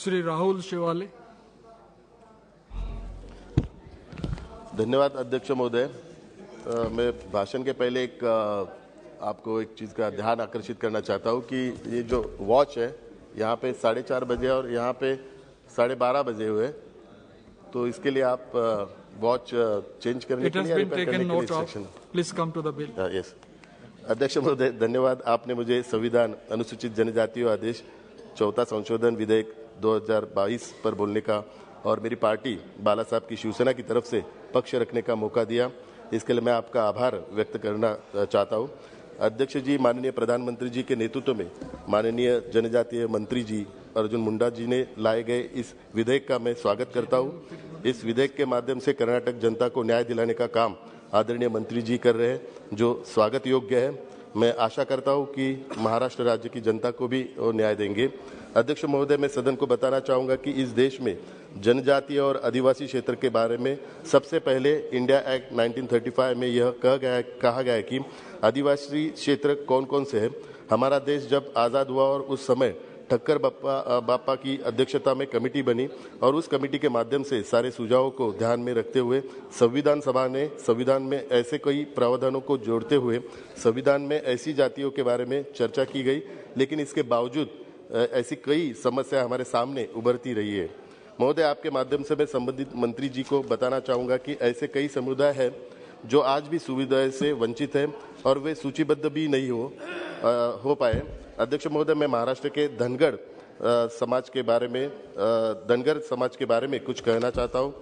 श्री राहुल शिवाले धन्यवाद अध्यक्ष महोदय मैं भाषण के पहले एक आपको एक चीज़ का ध्यान आकर्षित करना चाहता हूँ कि ये जो वॉच है यहाँ पे साढ़े चार बजे और यहाँ पे साढ़े बारह बजे हुए तो इसके लिए आप वॉच चेंज करने के लिए please come to the bill yes अध्यक्ष महोदय धन्यवाद आपने मुझे संविधान अनुसूचित जनजातीय आदेश चौथा संशोधन विधेयक 2022 पर बोलने का और मेरी पार्टी बाला साहब की शिवसेना की तरफ से पक्ष रखने का मौका दिया इसके लिए मैं आपका आभार व्यक्त करना चाहता हूँ अध्यक्ष जी माननीय प्रधानमंत्री जी के नेतृत्व में माननीय जनजातीय मंत्री जी अर्जुन मुंडा जी ने लाए गए इस विधेयक का मैं स्वागत करता हूँ इस विधेयक के माध्यम से कर्नाटक जनता को न्याय दिलाने का काम आदरणीय मंत्री जी कर रहे हैं जो स्वागत योग्य है मैं आशा करता हूँ कि महाराष्ट्र राज्य की जनता को भी वो न्याय देंगे अध्यक्ष महोदय मैं सदन को बताना चाहूँगा कि इस देश में जनजातीय और आदिवासी क्षेत्र के बारे में सबसे पहले इंडिया एक्ट 1935 में यह कह गया कहा गया कि आदिवासी क्षेत्र कौन कौन से हैं हमारा देश जब आज़ाद हुआ और उस समय ठक्कर बापा बापा की अध्यक्षता में कमेटी बनी और उस कमेटी के माध्यम से सारे सुझावों को ध्यान में रखते हुए संविधान सभा ने संविधान में ऐसे कई प्रावधानों को जोड़ते हुए संविधान में ऐसी जातियों के बारे में चर्चा की गई लेकिन इसके बावजूद ऐसी कई समस्या हमारे सामने उभरती रही है महोदय आपके माध्यम से मैं संबंधित मंत्री जी को बताना चाहूँगा कि ऐसे कई समुदाय हैं जो आज भी सुविधाएं से वंचित हैं और वे सूचीबद्ध भी नहीं हो आ, हो पाए अध्यक्ष महोदय मैं महाराष्ट्र के धनगढ़ समाज के बारे में धनगर समाज के बारे में कुछ कहना चाहता हूँ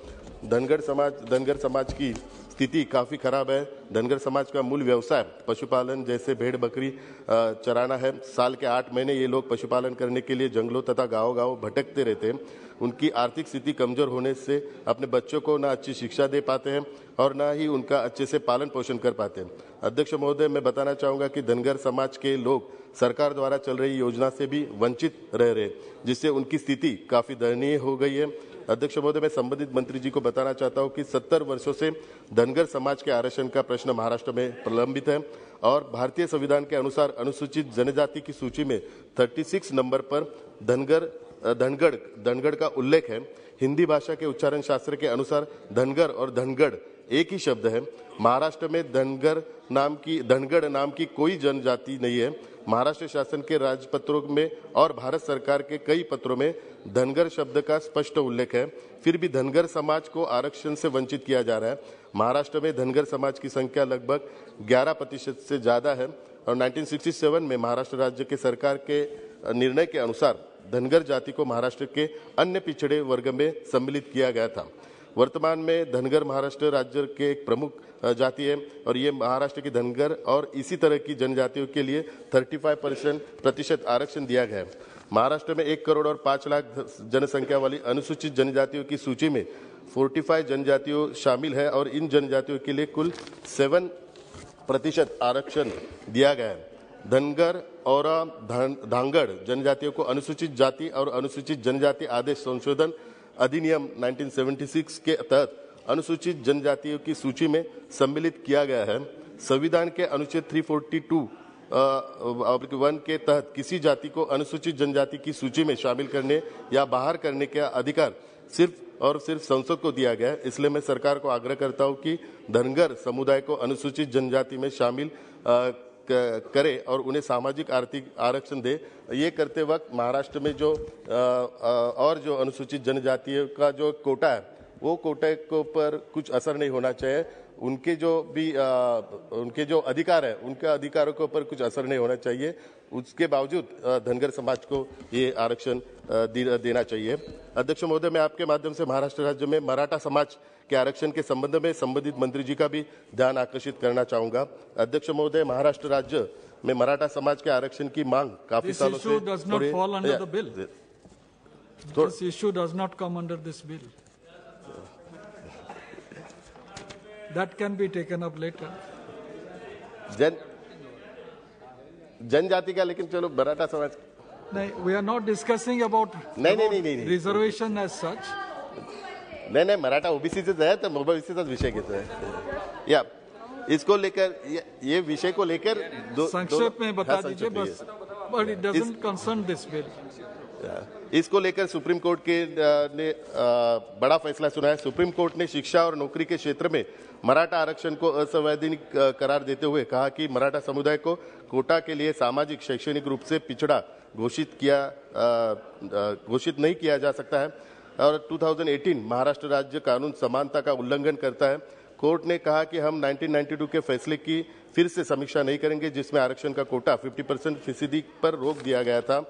धनगर समाज धनगर समाज की स्थिति काफ़ी खराब है धनगर समाज का मूल व्यवसाय पशुपालन जैसे भेड़ बकरी चराना है साल के आठ महीने ये लोग पशुपालन करने के लिए जंगलों तथा गांव गांव भटकते रहते हैं उनकी आर्थिक स्थिति कमजोर होने से अपने बच्चों को ना अच्छी शिक्षा दे पाते हैं और ना ही उनका अच्छे से पालन पोषण कर पाते हैं अध्यक्ष महोदय मैं बताना चाहूँगा कि धनगर समाज के लोग सरकार द्वारा चल रही योजना से भी वंचित रह रहे जिससे उनकी स्थिति काफ़ी दयनीय हो गई है अध्यक्ष महोदय मैं संबंधित मंत्री जी को बताना चाहता हूँ कि सत्तर वर्षों से धनगर समाज के आरक्षण का प्रश्न महाराष्ट्र में प्रलंबित है और भारतीय संविधान के अनुसार अनुसूचित जनजाति की सूची में 36 नंबर पर धनगर धनगढ़ धनगढ़ का उल्लेख है हिंदी भाषा के उच्चारण शास्त्र के अनुसार धनगर और धनगढ़ एक ही शब्द है महाराष्ट्र में धनगर नाम की धनगढ़ नाम की कोई जनजाति नहीं है महाराष्ट्र शासन के राजपत्रों में और भारत सरकार के कई पत्रों में धनगर शब्द का स्पष्ट उल्लेख है फिर भी धनगर समाज को आरक्षण से वंचित किया जा रहा है महाराष्ट्र में धनगर समाज की संख्या लगभग 11 प्रतिशत से ज़्यादा है और 1967 में महाराष्ट्र राज्य के सरकार के निर्णय के अनुसार धनगर जाति को महाराष्ट्र के अन्य पिछड़े वर्ग में सम्मिलित किया गया था वर्तमान में धनगर महाराष्ट्र राज्य के एक प्रमुख जाति है और ये महाराष्ट्र की धनगर और इसी तरह की जनजातियों के लिए 35 परसेंट प्रतिशत आरक्षण दिया गया है महाराष्ट्र में एक करोड़ और पाँच लाख जनसंख्या वाली अनुसूचित जनजातियों की सूची में 45 जनजातियों शामिल है और इन जनजातियों के लिए कुल सेवन प्रतिशत आरक्षण दिया गया है धनगर और धांगड़ जनजातियों को अनुसूचित जाति और अनुसूचित जनजाति आदेश संशोधन अधिनियम 1976 के तहत अनुसूचित जनजातियों की सूची में सम्मिलित किया गया है संविधान के अनुच्छेद 342 वन के तहत किसी जाति को अनुसूचित जनजाति की सूची में शामिल करने या बाहर करने का अधिकार सिर्फ और सिर्फ संसद को दिया गया है इसलिए मैं सरकार को आग्रह करता हूँ कि धनगर समुदाय को अनुसूचित जनजाति में शामिल करे और उन्हें सामाजिक आर्थिक आरक्षण दे ये करते वक्त महाराष्ट्र में जो और जो अनुसूचित जनजातियों का जो कोटा है वो कोटे को पर कुछ असर नहीं होना चाहिए उनके जो भी आ, उनके जो अधिकार है उनके अधिकारों के ऊपर कुछ असर नहीं होना चाहिए उसके बावजूद धनगर समाज को ये आरक्षण देना चाहिए अध्यक्ष महोदय मैं आपके माध्यम से महाराष्ट्र राज्य में मराठा समाज के आरक्षण के संबंध में संबंधित मंत्री जी का भी ध्यान आकर्षित करना चाहूँगा अध्यक्ष महोदय महाराष्ट्र राज्य में मराठा समाज के आरक्षण की मांग काफी सालों से This That can be taken up later. Then जनजाति का लेकिन चलो मराठा समाज नहीं we are not discussing about नहीं नहीं नहीं रिजर्वेशन एज सच नहीं नहीं मराठा ओबीसीच तो है तो ओबीसीचाच तो विषय घेतोय या इसको लेकर ये विषय को लेकर संक्षेप में बता हाँ, दीजिए बस but it doesn't concern this bill इसको लेकर सुप्रीम कोर्ट के ने बड़ा फैसला सुनाया सुप्रीम कोर्ट ने शिक्षा और नौकरी के क्षेत्र में मराठा आरक्षण को असंवैधानिक करार देते हुए कहा कि मराठा समुदाय को कोटा के लिए सामाजिक शैक्षणिक रूप से पिछड़ा घोषित किया घोषित नहीं किया जा सकता है और 2018 महाराष्ट्र राज्य कानून समानता का उल्लंघन करता है कोर्ट ने कहा कि हम 1992 के फैसले की फिर से समीक्षा नहीं करेंगे जिसमें आरक्षण का कोटा 50 परसेंट फीसदी पर रोक दिया गया था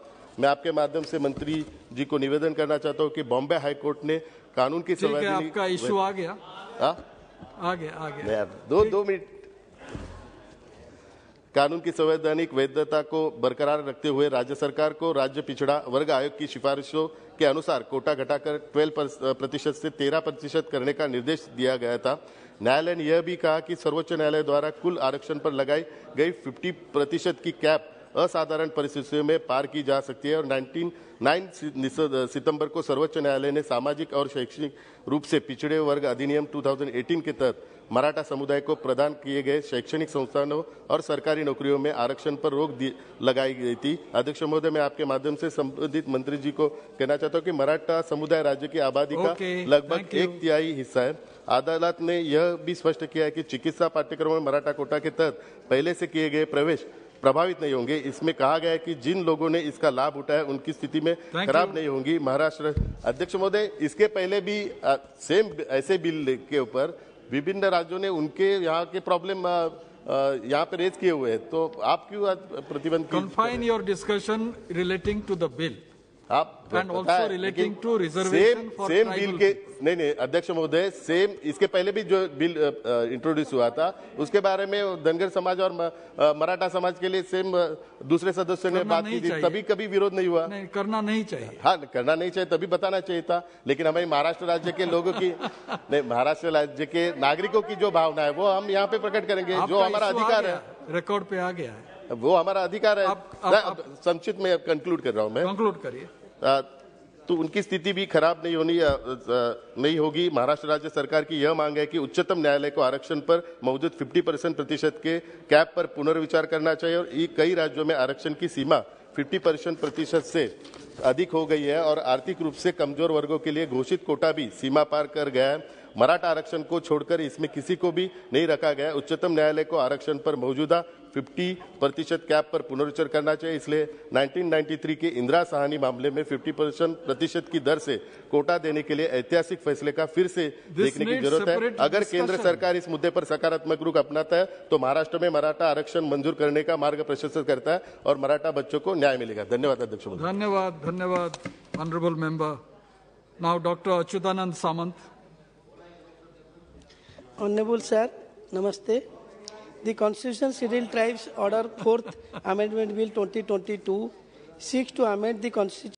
मैं आपके माध्यम से मंत्री जी को निवेदन करना चाहता हूँ कि बॉम्बे हाईकोर्ट ने कानून की आपका इशू आ गया आ? हाँ? आ गया आ गया दो दो मिनट कानून की संवैधानिक वैधता को बरकरार रखते हुए राज्य सरकार को राज्य पिछड़ा वर्ग आयोग की सिफारिशों के अनुसार कोटा घटाकर 12 प्रतिशत से 13 प्रतिशत करने का निर्देश दिया गया था न्यायालय ने यह भी कहा कि सर्वोच्च न्यायालय द्वारा कुल आरक्षण पर लगाई गई 50 प्रतिशत की कैप असाधारण परिस्थितियों में पार की जा सकती है और नाइनटीन नाइन सितंबर को सर्वोच्च न्यायालय ने सामाजिक और शैक्षणिक रूप से पिछड़े वर्ग अधिनियम 2018 के तहत मराठा समुदाय को प्रदान किए गए शैक्षणिक संस्थानों और सरकारी नौकरियों में आरक्षण पर रोक लगाई गई थी अध्यक्ष महोदय मैं आपके माध्यम से संबंधित मंत्री जी को कहना चाहता हूँ कि मराठा समुदाय राज्य की आबादी okay, का लगभग एक तिहाई हिस्सा है अदालत ने यह भी स्पष्ट किया है कि चिकित्सा पाठ्यक्रम में मराठा कोटा के तहत पहले से किए गए प्रवेश प्रभावित नहीं होंगे इसमें कहा गया है कि जिन लोगों ने इसका लाभ उठाया उनकी स्थिति में खराब नहीं होंगी महाराष्ट्र अध्यक्ष महोदय इसके पहले भी आ, सेम ऐसे बिल के ऊपर विभिन्न राज्यों ने उनके यहाँ के प्रॉब्लम यहाँ पे रेज किए हुए हैं तो आप क्यों प्रतिबंध your discussion relating to the bill आप and also relating to reservation same bill के नहीं नहीं अध्यक्ष महोदय सेम इसके पहले भी जो बिल इंट्रोड्यूस हुआ था उसके बारे में धनगर समाज और मराठा समाज के लिए सेम दूसरे सदस्यों ने बात की थी तभी कभी विरोध नहीं हुआ नहीं, करना नहीं चाहिए हाँ करना नहीं चाहिए तभी बताना चाहिए था लेकिन हमारी महाराष्ट्र राज्य के लोगों की नहीं महाराष्ट्र राज्य के नागरिकों की जो भावना है वो हम यहाँ पे प्रकट करेंगे जो हमारा अधिकार है रिकॉर्ड पे आ गया है वो हमारा अधिकार है संक्षिप्त में कंक्लूड कर रहा हूँ मैं कंक्लूड करिए तो उनकी स्थिति भी खराब नहीं होनी नहीं होगी महाराष्ट्र राज्य सरकार की यह मांग है कि उच्चतम न्यायालय को आरक्षण पर मौजूद 50 परसेंट प्रतिशत के कैप पर पुनर्विचार करना चाहिए और कई राज्यों में आरक्षण की सीमा 50 परसेंट प्रतिशत से अधिक हो गई है और आर्थिक रूप से कमजोर वर्गों के लिए घोषित कोटा भी सीमा पार कर गया है मराठा आरक्षण को छोड़कर इसमें किसी को भी नहीं रखा गया उच्चतम न्यायालय को आरक्षण पर मौजूदा 50 प्रतिशत कैप पर पुनर्विचार करना चाहिए इसलिए 1993 के इंदिरा सहानी मामले में 50 प्रतिशत की दर से कोटा देने के लिए ऐतिहासिक फैसले का फिर से देखने की जरूरत है अगर केंद्र सरकार इस मुद्दे पर सकारात्मक रूप अपनाता है तो महाराष्ट्र में मराठा आरक्षण मंजूर करने का मार्ग प्रशस्त करता है और मराठा बच्चों को न्याय मिलेगा धन्यवाद अध्यक्ष धन्यवाद धन्यवाद honourable member now doctor Achyutananda Samanta honourable sir नमस्ते The Constitution Scheduled Tribes Order 4th Amendment Bill 2022 seeks to amend the Constitution